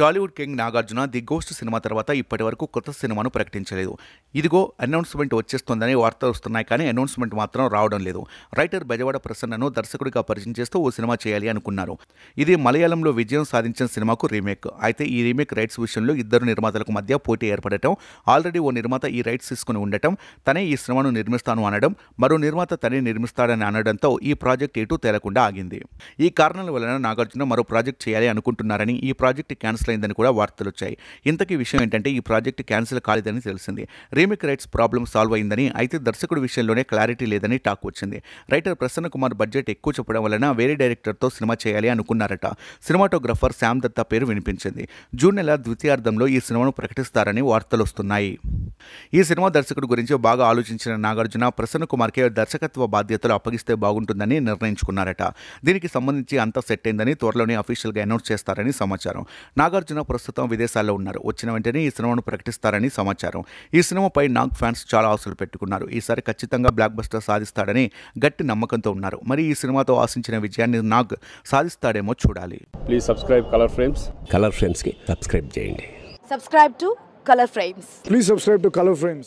Tollywood king Nagarjuna the ghost cinema తర్వాత ఇప్పటి వరకు కొత్త సినిమాను ప్రకటించలేదు ఇదిగో అనౌన్స్మెంట్ వచ్చేస్తుందని వార్తలు వస్తున్నాయి కానీ అనౌన్స్మెంట్ మాత్రం రావడం లేదు రైటర్ బెజవాడ ప్రసన్నను దర్శకుడిగా పరిచయం చేస్తూ ఓ సినిమా చేయాలి అనుకున్నారు ఇది మలయాళంలో విజయం సాధించిన సినిమాకు రీమేక్ అయితే ఈ రీమేక్ రైట్స్ విషయంలో ఇద్దరు నిర్మాతలకు మధ్య పోటీ ఏర్పడటం ఆల్రెడీ ఓ నిర్మాత ఈ రైట్స్ తీసుకుని ఉండటం తనే ఈ సినిమాను నిర్మిస్తాను అనడం మరో నిర్మాత తనే నిర్మిస్తాడని అనడంతో ఈ ప్రాజెక్ట్ ఎటు తేలకుండా ఆగింది ఈ కారణాల వలన నాగార్జున మరో ప్రాజెక్ట్ చేయాలి అనుకుంటున్నారని ఈ ప్రాజెక్ట్ క్యాన్సిల్ క్యాన్సిల్ అయిందని కూడా వార్తలు వచ్చాయి ఇంతకీ విషయం ఏంటంటే ఈ ప్రాజెక్ట్ క్యాన్సిల్ కాలేదని తెలిసింది రీమేక్ రైట్స్ ప్రాబ్లమ్ సాల్వ్ అయిందని అయితే దర్శకుడు విషయంలోనే క్లారిటీ లేదని టాక్ వచ్చింది రైటర్ ప్రసన్న కుమార్ బడ్జెట్ ఎక్కువ చెప్పడం వలన వేరే డైరెక్టర్తో సినిమా చేయాలి అనుకున్నారట సినిమాటోగ్రఫర్ శ్యామ్ దత్తా పేరు వినిపించింది జూన్ నెల ద్వితీయార్థంలో ఈ సినిమాను ప్రకటిస్తారని వార్తలు వస్తున్నాయి ఈ సినిమా దర్శకుడు గురించి బాగా ఆలోచించిన నాగార్జున ప్రసన్న కుమార్కే దర్శకత్వ బాధ్యతలు అప్పగిస్తే బాగుంటుందని నిర్ణయించుకున్నారట దీనికి సంబంధించి అంతా సెట్ అయిందని త్వరలోనే అఫీషియల్గా అనౌన్స్ చేస్తారని సమాచారం నాగ నాగార్జున ప్రస్తుతం విదేశాల్లో ఉన్నారు వచ్చిన వెంటనే ఈ సినిమాను ప్రకటిస్తారని సమాచారం ఈ సినిమాపై నాగ్ ఫ్యాన్స్ చాలా ఆశలు పెట్టుకున్నారు ఈసారి ఖచ్చితంగా బ్లాక్ బస్టర్ సాధిస్తాడని గట్టి నమ్మకంతో ఉన్నారు మరి ఈ సినిమాతో ఆశించిన విజయాన్ని నాగ్ సాధిస్తాడేమో చూడాలి please subscribe Colour Frames colour కి సబ్స్క్రైబ్ చేయండి subscribe to Colour Frames please subscribe to Colour frames